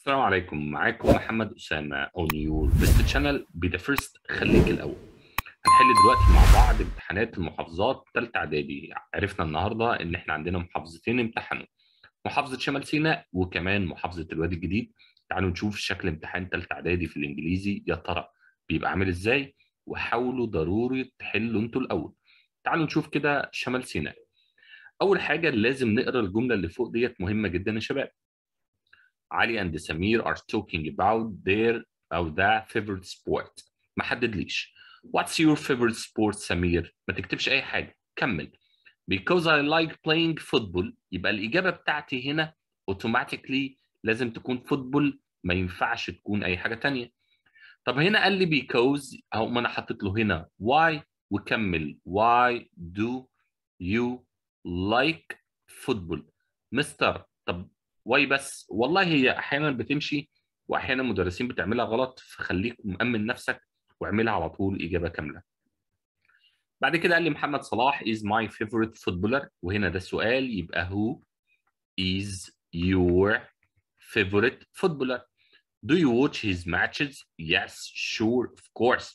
السلام عليكم معاكم محمد أسامة اون يور بيست شانل بي ذا فيرست خليك الأول هنحل دلوقتي مع بعض امتحانات المحافظات تالتة إعدادي عرفنا النهاردة إن إحنا عندنا محافظتين امتحنوا محافظة شمال سيناء وكمان محافظة الوادي الجديد تعالوا نشوف شكل امتحان تالتة إعدادي في الإنجليزي يا ترى بيبقى عامل إزاي وحاولوا ضروري تحلوا أنتوا الأول تعالوا نشوف كده شمال سيناء أول حاجة لازم نقرا الجملة اللي فوق ديت مهمة جدا يا شباب علي اند سمير are talking about their او ذا favorite sport ما حددليش what's your favorite sport سمير ما تكتبش اي حاجه كمل because I like playing football يبقى الاجابه بتاعتي هنا اوتوماتيكلي لازم تكون فوتبول ما ينفعش تكون اي حاجه تانية طب هنا قال لي because او ما انا حطيت له هنا why وكمل why do you like football مستر طب واي بس والله هي احيانا بتمشي واحيانا المدرسين بتعملها غلط فخليك مامن نفسك واعملها على طول اجابه كامله بعد كده قال لي محمد صلاح is my favorite footballer وهنا ده السؤال يبقى هو is your favorite footballer do you watch his matches yes sure of course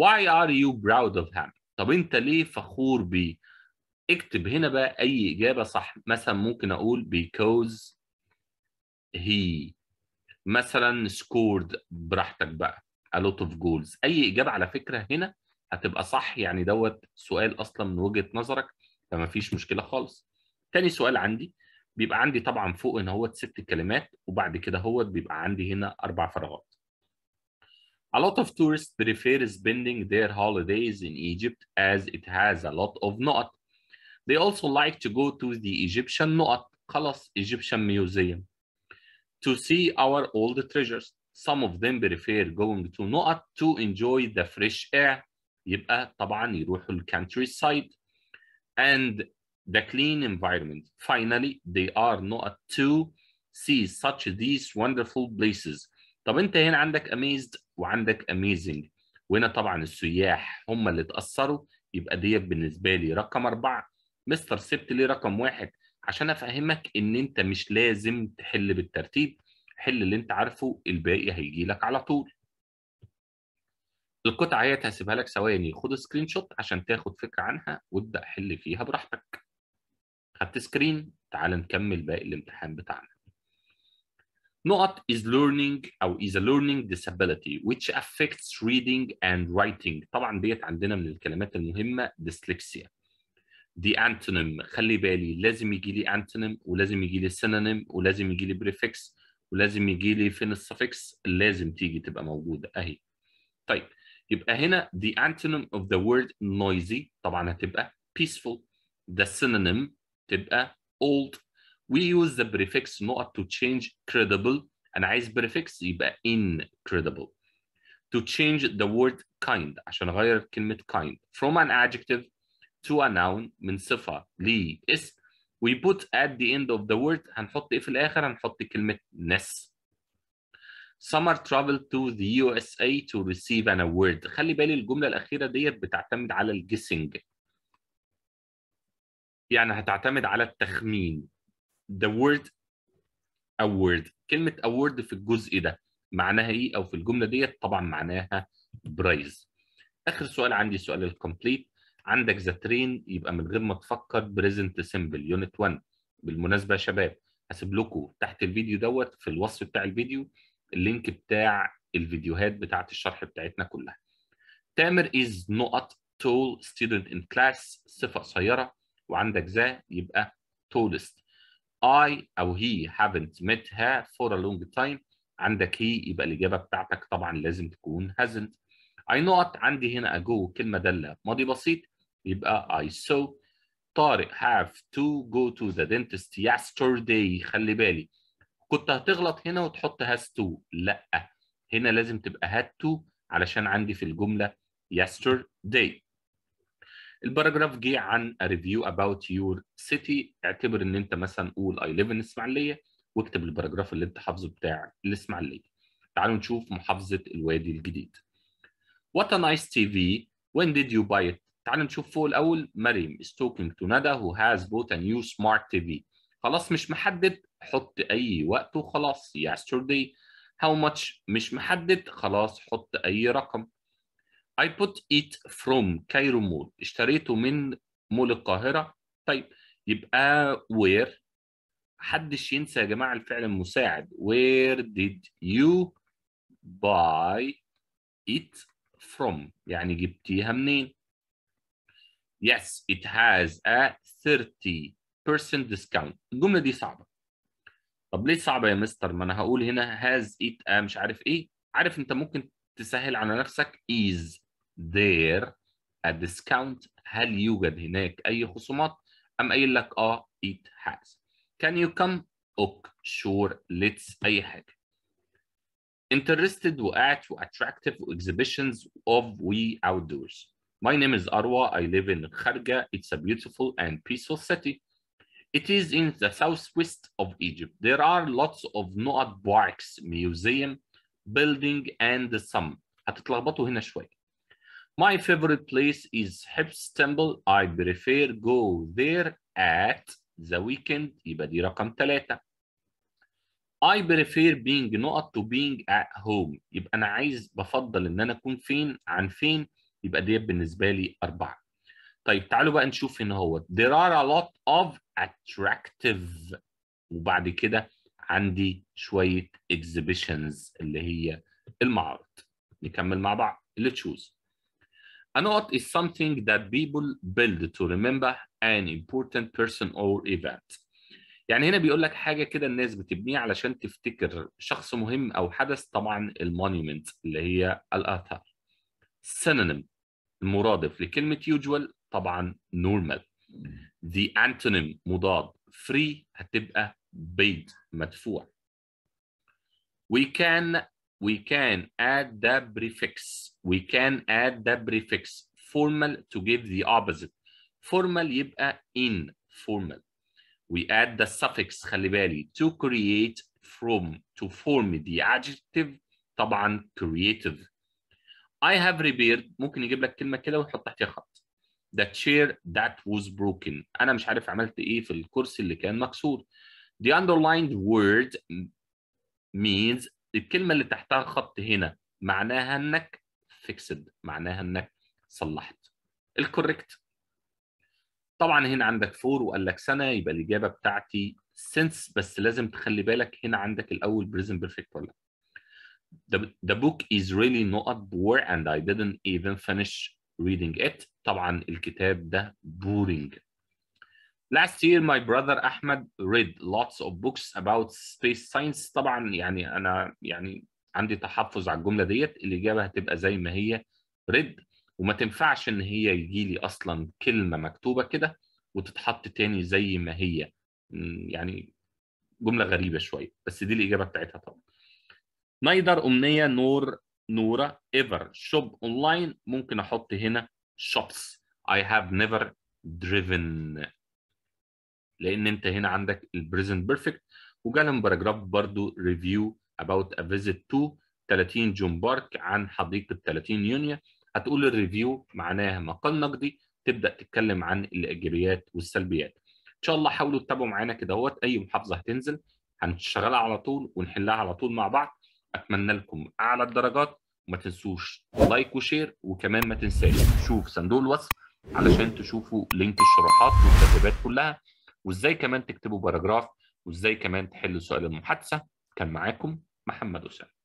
why are you proud of him طب انت ليه فخور بيه اكتب هنا بقى اي اجابه صح مثلا ممكن اقول because هي مثلا سكورد براحتك بقى a lot of goals اي اجابه على فكره هنا هتبقى صح يعني دوت سؤال اصلا من وجهه نظرك فما فيش مشكله خالص تاني سؤال عندي بيبقى عندي طبعا فوق ان هو ست كلمات وبعد كده هو بيبقى عندي هنا اربع فراغات A lot of tourists prefer spending their holidays in Egypt as it has a lot of نقط. They also like to go to the Egyptian نقط. خلاص Egyptian Museum. to see our old treasures, some of them prefer going to Noat to enjoy the fresh air يبقى طبعا يروحوا countryside and the clean environment. Finally, they are not to see such these wonderful places. طب انت هنا عندك amazed وعندك amazing وهنا طبعا السياح هم اللي اتأثروا يبقى ديت بالنسبة لي رقم أربعة مستر سبت لي رقم واحد عشان افهمك ان انت مش لازم تحل بالترتيب حل اللي انت عارفه الباقي هيجي لك على طول القطعه هي هسيبها لك ثواني خد سكرين شوت عشان تاخد فكره عنها وابدا حل فيها براحتك خدت سكرين تعال نكمل باقي الامتحان بتاعنا نقط is learning او is a learning disability which affects reading and writing طبعا ديت عندنا من الكلمات المهمه dyslexia دي انتونيم خلي بالي لازم يجي لي انتونيم ولازم يجي لي سينونيم ولازم يجي لي بريفكس ولازم يجي لي فين السفكس لازم تيجي تبقى موجوده اهي طيب يبقى هنا the antonym of the word noisy طبعا هتبقى peaceful the synonym تبقى old we use the prefix نوت to change credible انا عايز prefix يبقى incredible to change the word kind عشان اغير كلمه kind from an adjective to a noun من صفه لاسم we put at the end of the word هنحط ايه في الاخر هنحط كلمه ness Summer traveled to the USA to receive an award خلي بالي الجمله الاخيره ديت بتعتمد على الجيسنج يعني هتعتمد على التخمين the word award كلمه award في الجزء ده معناها ايه او في الجمله ديت طبعا معناها برايز اخر سؤال عندي سؤال الكمبليت عندك ذا ترين يبقى من غير ما تفكر بريزنت سيمبل يونت 1 بالمناسبه يا شباب هسيب لكم تحت الفيديو دوت في الوصف بتاع الفيديو اللينك بتاع الفيديوهات بتاعه الشرح بتاعتنا كلها تامر از نقط tall student in class صفه قصيره وعندك ذا يبقى tallest I أو هي هافنت ميت ها فور ا لونج تايم عندك هي يبقى الإجابة بتاعتك طبعا لازم تكون هازنت اي نقط عندي هنا اجو كلمة دالة ماضي بسيط يبقى I saw طارق have to go to the dentist yesterday خلي بالي كنت هتغلط هنا وتحط has to لا هنا لازم تبقى had to علشان عندي في الجملة yesterday الباراجراف جه عن a review about your city اعتبر ان انت مثلا قول I live in اسماعيلية واكتب الباراجراف اللي انت حافظه بتاع الاسماعيلية تعالوا نشوف محافظة الوادي الجديد What a nice TV when did you buy it تعال نشوف فوق الاول مريم is talking to Nada who has bought a new smart TV خلاص مش محدد حط اي وقت وخلاص yesterday how much مش محدد خلاص حط اي رقم I put it from كايرو مول اشتريته من مول القاهرة طيب يبقى where محدش ينسى يا جماعة الفعل المساعد where did you buy it from يعني جبتيها منين Yes, it has a 30% discount الجملة دي صعبة طب ليه صعبة يا مستر ما انا هقول هنا has it a مش عارف ايه عارف انت ممكن تسهل على نفسك is there a discount هل يوجد هناك اي خصومات ام قايل لك اه it has can you come ok sure let's اي حاجة interested و at و attractive و outdoors my name is Arwa. I live in Kharga. It's a beautiful and peaceful city. It is in the southwest of Egypt. There are lots of Nuat Barks museum, building, and some. هتتلخبطوا هنا شوية. My favorite place is Hips Temple. I prefer go there at the weekend. Ibadi دي رقم I prefer being not to being at home. يبقى أنا عايز بفضل إن أنا أكون فين عن فين؟ يبقى ديت بالنسبه لي اربعه. طيب تعالوا بقى نشوف هنا هو there are a lot of attractive وبعد كده عندي شويه exhibitions اللي هي المعارض. نكمل مع بعض let's choose. A note is something that people build to remember an important person or event. يعني هنا بيقول لك حاجه كده الناس بتبنيها علشان تفتكر شخص مهم او حدث طبعا المونيومنت اللي هي الاثار. synonym المرادف لكلمة usual طبعا normal the antonym مضاد free هتبقى paid مدفوع we can we can add the prefix we can add the prefix formal to give the opposite formal يبقى in formal we add the suffix خلي بالي to create from to form the adjective طبعا creative I have repaired ممكن يجيب لك كلمه كده ويحط تحتها خط The chair that was broken انا مش عارف عملت ايه في الكرسي اللي كان مكسور The underlined word means الكلمه اللي تحتها خط هنا معناها انك fixed معناها انك صلحت الكوريكت طبعا هنا عندك فور وقال لك سنه يبقى الاجابه بتاعتي سنس بس لازم تخلي بالك هنا عندك الاول بريزن بيرفكت ولا لأ. the, the book is really not poor and I didn't even finish reading it طبعا الكتاب ده boring Last year my brother Ahmed read lots of books about space science طبعا يعني أنا يعني عندي تحفظ على الجملة ديت الإجابة هتبقى زي ما هي read وما تنفعش إن هي يجي لي أصلا كلمة مكتوبة كده وتتحط تاني زي ما هي يعني جملة غريبة شوية بس دي الإجابة بتاعتها طبعا نايدر امنيه نور نوره ايفر شوب اونلاين ممكن احط هنا شوبس اي هاف نيفر دريفن لان انت هنا عندك البريزنت بيرفكت وجالهم باراجراف برضو ريفيو about a visit to 30 جون بارك عن حديقه 30 يونيو هتقول الريفيو معناها مقال نقدي تبدا تتكلم عن الايجابيات والسلبيات ان شاء الله حاولوا تتابعوا معانا كده اي محافظه هتنزل هنشتغلها على طول ونحلها على طول مع بعض اتمنى لكم اعلى الدرجات وما تنسوش لايك وشير وكمان ما تنساش تشوف صندوق الوصف علشان تشوفوا لينك الشروحات والكتابات كلها وازاي كمان تكتبوا باراجراف وازاي كمان تحلوا سؤال المحادثه كان معاكم محمد اسامه